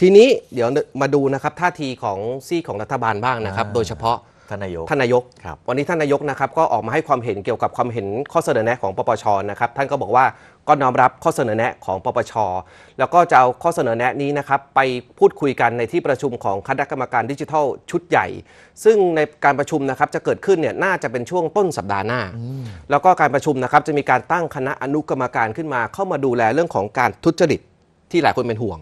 ทีนี้เดี๋ยวมาดูนะครับท่าทีของซี่ของรัฐบาลบ้างนะครับ โดยเฉพาะท่านนายกท่านนายกวันนี้ท่านนายกนะครับก็ออกมาให้ความเห็นเกี่ยวกับความเห็นข้อเสนอแนะของปปชนะครับท่านก็บอกว่าก็น้อมรับข้อเสนอแนะของปปชแล้วก็จะเอาข้อเสนอแนะนี้นะครับ ไปพูดคุยกันในที่ประชุมของคณะกรรมการดิจิทัลชุดใหญ่ ซึ่งในการประชุมนะครับจะเกิดขึ้นเนี่ยน่าจะเป็นช่วงต้นสัปดาห์หน้าแล้วก็การประชุมนะครับจะมีการตั้งคณะอนุกรรมการขึ้นมา เข้ามาดูแลเรื่องของการทุจริตที่หลายคนเป็นห่วง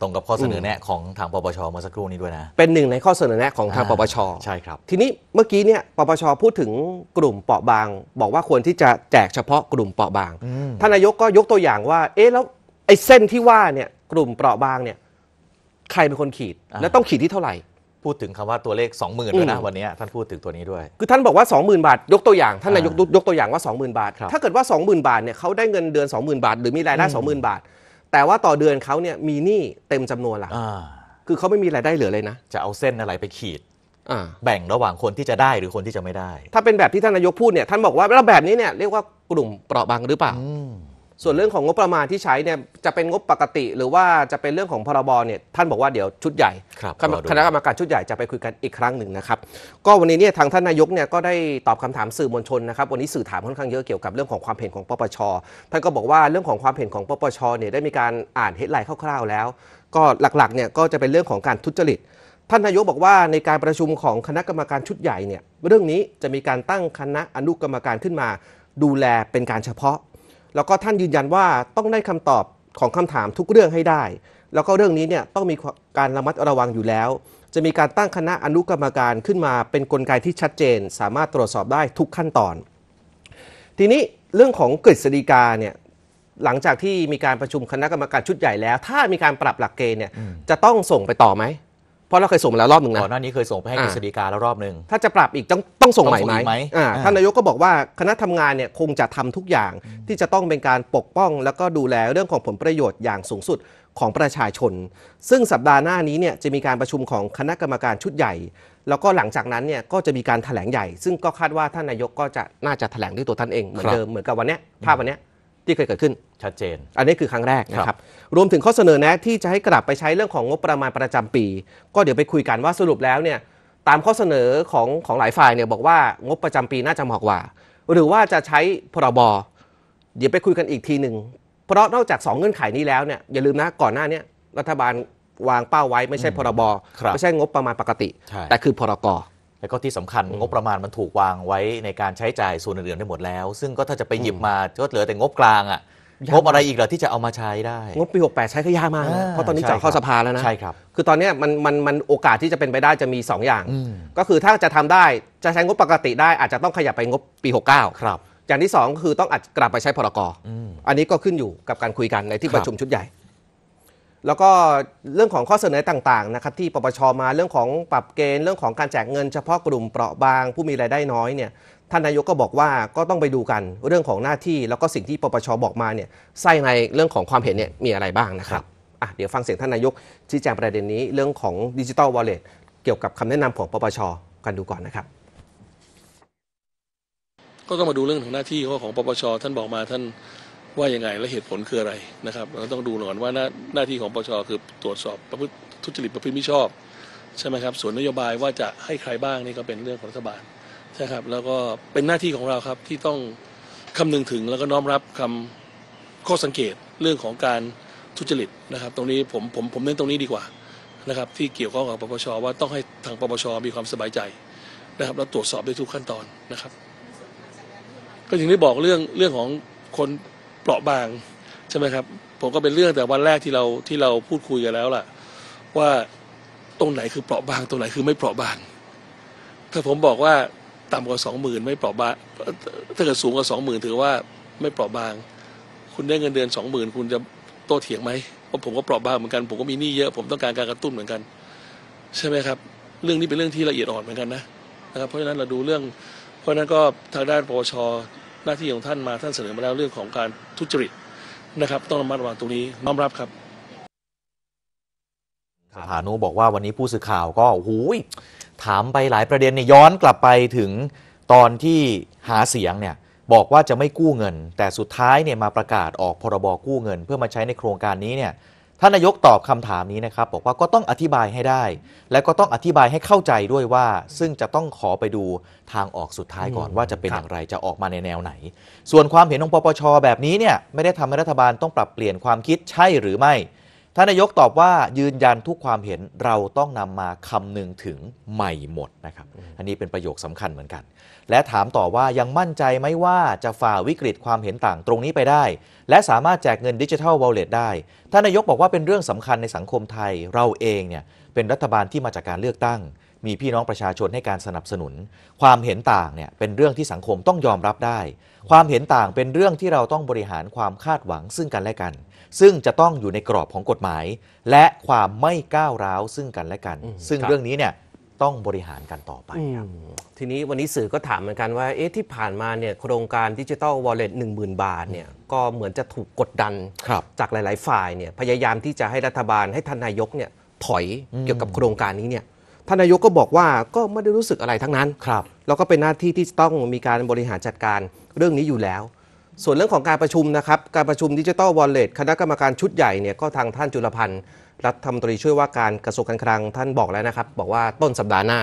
ตรงกับข้อเสนอแนะของทางปปชเมื่อสักครู่นี้ด้วยนะเป็นหนึ่งในข้อเสนอแนะของทางปปชใช่ครับ ทีนี้เมื่อกี้เนี่ยปปชพูดถึงกลุ่มเปราะบาง บอกว่าควรที่จะแจกเฉพาะกลุ่มเปราะบาง ท่านนายกก็ยกตัวอย่างว่า เอ๊ะแล้วไอ้เส้นที่ว่าเนี่ยกลุ่มเปราะบางเนี่ยใครเป็นคนขีดแล้วต้องขีดที่เท่าไหร่พูดถึงคำว่าตัวเลข 20,000ด้วยนะวันนี้ ท่านพูดถึงตัวนี้ด้วยคือ ท่านบอกว่า 20,000บาท ยกตัวอย่างท่านนายกยกตัวอย่างว่า20,000บาท ถ้าเกิดว่า 20,000บาทเนี่ยเขาได้เงินเดือน20,000บาท หรือมีรายได้ 20,000บาทแต่ว่าต่อเดือนเขาเนี่ยมีหนี้เต็มจำนวนละ่ะคือเขาไม่มีรายได้เหลือเลยนะ จะเอาเส้นอะไรไปขีดอแบ่งระหว่างคนที่จะได้หรือคนที่จะไม่ได้ ถ้าเป็นแบบที่ท่านนายกพูดเนี่ยท่านบอกว่าแล้วแบบนี้เนี่ยเรียกว่ากลุ่มเปราะบางหรือเปล่าส่วนเรื่องของงบประมาณที่ใช้เนี่ยจะเป็นงบปกติ หรือว่าจะเป็นเรื่องของพรบเนี่ยท่านบอกว่าเดี๋ยวชุดใหญ่ คณะกรรมการชุดใหญ่จะไปคุยกันอีกครั้งหนึ่งนะครับก็วันนี้เนี่ยทางท่านนายกเนี่ยก็ได้ตอบคำถามสื่อมวลชนนะครับ วันนี้สื่อถามค่อนข้างเยอะเกี่ยวกับเรื่องของความเห็นของปปชท่านก็บอกว่าเรื่องของความเห็นของปปชเนี่ยได้มีการอ่านเตุไลนคร่าวๆแล้ว ก็หลักๆเนี่ยก็จะเป็นเรื่องของการทุจริตท่านนายกบอกว่าในการประชุมของคณะกรรมการชุดใหญ่เนี่ยเรื่องนี้จะมีการตั้งคณะอนุกรรมการขึ้นมา ดูแลเป็นการเฉพาะแล้วก็ท่านยืนยันว่าต้องได้คำตอบของคำถามทุกเรื่องให้ได้ แล้วก็เรื่องนี้เนี่ยต้องมีการระมัดระวังอยู่แล้ว จะมีการตั้งคณะอนุกรรมการขึ้นมา เป็นนกลไกที่ชัดเจนสามารถตรวจสอบได้ทุกขั้นตอน ทีนี้เรื่องของกฤษฎีกาเนี่ยหลังจากที่มีการประชุมคณะกรรมการชุดใหญ่แล้ว ถ้ามีการปรับหลักเกณฑ์เนี่ยจะต้องส่งไปต่อไหมเพราะเราเคยส่งมาแล้วรอบหนึ่งนะก่อนหน้านี้เคยส่งไปให้กฤษฎีกาแล้วรอบหนึ่ง ถ้าจะปรับอีก ต้องต้องส่งใหม่ไหมท่านนายกก็บอกว่าคณะทำงานเนี่ยคงจะทำทุกอย่าง ที่จะต้องเป็นการปกป้อง แล้วก็ดูแลเรื่องของผลประโยชน์อย่างสูงสุดของประชาชน ซึ่งสัปดาห์หน้านี้เนี่ยจะมีการประชุมของคณะกรรมการชุดใหญ่ แล้วก็หลังจากนั้นเนี่ยก็จะมีการแถลงใหญ่ ซึ่งก็คาดว่าท่านนายกก็จะน่าจะแถลงด้วยตัวท่านเอง เหมือนเดิมเหมือนกับวันนี้ภาพวันนี้ที่เคยเกิดขึ้นชัดเจน อันนี้คือครั้งแรกนะครับรวมถึงข้อเสนอแนะที่จะให้กลับไปใช้เรื่องของงบประมาณประจำปี ก็เดี๋ยวไปคุยกันว่าสรุปแล้วเนี่ยตามข้อเสนอของของหลายฝ่ายเนี่ยบอกว่างบประจำปีน่าจะเหมาะกว่า หรือว่าจะใช้พรบเดี๋ยวไปคุยกันอีกทีหนึ่งเพราะนอกจาก 2 เงื่อนไขนี้แล้วเนี่ยอย่าลืมนะก่อนหน้านี้รัฐบาลวางเป้าไว้ไม่ใช่พรบรไม่ใช่งบประมาณปกติแต่คือพรกแล้วก็ที่สำคัญงบประมาณมันถูกวางไว้ในการใช้จ่ายส่วนอื่นๆได้หมดแล้ว ซึ่งก็ถ้าจะไปหยิบมาก็เหลือแต่งบกลางอ่ะงบอะไรอีกเหรอที่จะเอามาใช้ได้งบปี68ใช้ก็ยากมากเพราะตอนนี้จอดเข้าสภาแล้วนะใช่ครับคือตอนนี้มันมันมันโอกาสที่จะเป็นไปได้จะมี 2 อย่าง ก็คือถ้าจะทำได้จะใช้งบปกติได้อาจจะต้องขยับไปงบปี69ครับ อย่างที่2คือต้องอาจกลับไปใช้พรกอันนี้ก็ขึ้นอยู่กับการคุยกันในที่ประชุมชุดใหญ่แล้วก็เรื่องของข้อเสนอต่างๆนะครับที่ปปชมาเรื่องของปรับเกณฑ์เรื่องของการแจกเงินเฉพาะกลุ่มเปราะบางผู้มีรายได้น้อยเนี่ยท่านนายกก็บอกว่าก็ต้องไปดูกัน เรื่องของหน้าที่แล้วก็สิ่งที่ปปชบอกมาเนี่ยไส้ในเรื่องของความเห็นเนี่ยมีอะไรบ้างนะครับอ่ะเดี๋ยวฟังเสียงท่านนายกชี้แจงประเด็นนี้เรื่องของดิจิทัลวอลเล็ตเกี่ยวกับคำแนะนำของปปชกันดูก่อนนะครับ ก็ต้องมาดูเรื่องของหน้าที่ของปปชท่านบอกมาท่านว่าอย่างไงและเหตุผลคืออะไรนะครับ เราต้องดูหน่อยว่าหน้าหน้าที่ของปชคือตรวจสอบประพฤติทุจริตประพฤติมิชอบ ใช่ไหมครับ ส่วนนโยบายว่าจะให้ใครบ้างนี่ก็เป็นเรื่องของรัฐบาลใช่ครับ แล้วก็เป็นหน้าที่ของเราครับที่ต้องคำนึงถึงแล้วก็น้อมรับคำข้อสังเกตเรื่องของการทุจริตนะครับ ตรงนี้ผมผมผมเน้นตรงนี้ดีกว่านะครับ ที่เกี่ยวข้องกับปปชว่าต้องให้ทางปปชมีความสบายใจนะครับเราตรวจสอบได้ทุกขั้นตอนนะครับ ก็ถึงได้บอกเรื่องเรื่องของคนเปราะบางใช่ไหมครับผมก็เป็นเรื่องแต่วันแรกที่เราที่เราพูดคุยกันแล้วล่ะ ว่าตรงไหนคือเปราะบาง ตรงไหนคือไม่เปราะบาง ถ้าผมบอกว่าต่ำกว่าสองหมื่นไม่เปราะบางถ้าเกิดสูงกว่าสองหมื่นถือว่าไม่เปราะบาง คุณได้เงินเดือนสองหมื่นคุณจะโตเถียงไหมเพราะผมก็เปราะบางเหมือนกันผมก็มีหนี้เยอะผมต้องการการกระตุ้นเหมือนกัน ใช่ไหมครับ เรื่องนี้เป็นเรื่องที่ละเอียดอ่อนเหมือนกันนะนะครับเพราะฉะนั้นเราดูเรื่อง เพราะฉะนั้นก็ทางด้านปปชหน้าที่ของท่านมาท่านเสนอมาแล้วเรื่องของการทุจริตนะครับ ต้องระมัดระวังตรงนี้ น้อมรับครับสถานุบอกว่าวันนี้ผู้สื่อข่าวก็หูยถามไปหลายประเด็นเนี่ยย้อนกลับไปถึงตอนที่หาเสียงเนี่ยบอกว่าจะไม่กู้เงิน แต่สุดท้ายเนี่ยมาประกาศออกพรบกู้เงินเพื่อมาใช้ในโครงการนี้เนี่ยท่านนายกตอบคำถามนี้นะครับ บอกว่าก็ต้องอธิบายให้ได้ และก็ต้องอธิบายให้เข้าใจด้วยว่า ซึ่งจะต้องขอไปดูทางออกสุดท้ายก่อนว่าจะเป็นอย่างไรจะออกมาในแนวไหน ส่วนความเห็นของปปชแบบนี้เนี่ย ไม่ได้ทำให้รัฐบาลต้องปรับเปลี่ยนความคิดใช่หรือไม่ท่านนายกตอบว่ายืนยันทุกความเห็นเราต้องนำมาคำนึงถึงใหม่หมดนะครับอันนี้เป็นประโยคสำคัญเหมือนกัน และถามต่อว่ายังมั่นใจไหมว่าจะฝ่าวิกฤตความเห็นต่างตรงนี้ไปได้ และสามารถแจกเงินดิจิทัลวอลเล็ตได้ ท่านนายกบอกว่าเป็นเรื่องสำคัญในสังคมไทยเราเองเนี่ยเป็นรัฐบาลที่มาจากการเลือกตั้งมีพี่น้องประชาชนให้การสนับสนุน ความเห็นต่างเนี่ยเป็นเรื่องที่สังคมต้องยอมรับได้ ความเห็นต่างเป็นเรื่องที่เราต้องบริหารความคาดหวังซึ่งกันและกัน ซึ่งจะต้องอยู่ในกรอบของกฎหมาย และความไม่ก้าวร้าวซึ่งกันและกัน ซึ่งเรื่องนี้เนี่ยต้องบริหารกันต่อไปครับทีนี้วันนี้สื่อก็ถามเหมือนกันว่าเอ๊ะที่ผ่านมาเนี่ยโครงการดิจิทัลวอลเล็ตหนึ่งหมื่นบาทเนี่ยก็เหมือนจะถูกกดดันจากหลาย ๆ ฝ่ายเนี่ยพยายามที่จะให้รัฐบาลให้ทนายกเนี่ยถอยเกี่ยวกับโครงการนี้เนี่ยท่านนายกก็บอกว่าก็ไม่ได้รู้สึกอะไรทั้งนั้น ครับ แล้วก็เป็นหน้าที่ที่ต้องมีการบริหารจัดการเรื่องนี้อยู่แล้วส่วนเรื่องของการประชุมนะครับ การประชุมดิจิตอลวอลเล็ตคณะกรรมการชุดใหญ่เนี่ยก็ทางท่านจุลพันธ์รัฐมนตรีช่วยว่าการกระทรวงการคลัง ท่านบอกแล้วนะครับ บอกว่าต้นสัปดาห์หน้า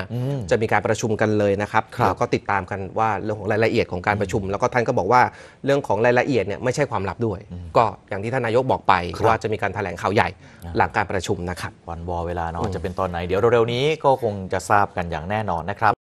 จะมีการประชุมกันเลยนะครับรบแล้วก็ติดตามกันว่าเรื่องของรายละเอียดของการประชุม แล้วก็ท่านก็บอกว่าเรื่องของรายละเอียดเนี่ยไม่ใช่ความลับด้วย ก็อย่างที่ท่านนายกบอกไปว่าจะมีการแถลงข่าวใหญ่หลังการประชุมนะครับวันวอเวลาเนาะจะเป็นตอนไหนเดี๋ยวเร็วๆนี้ก็คงจะทราบกันอย่างแน่นอนนะครับ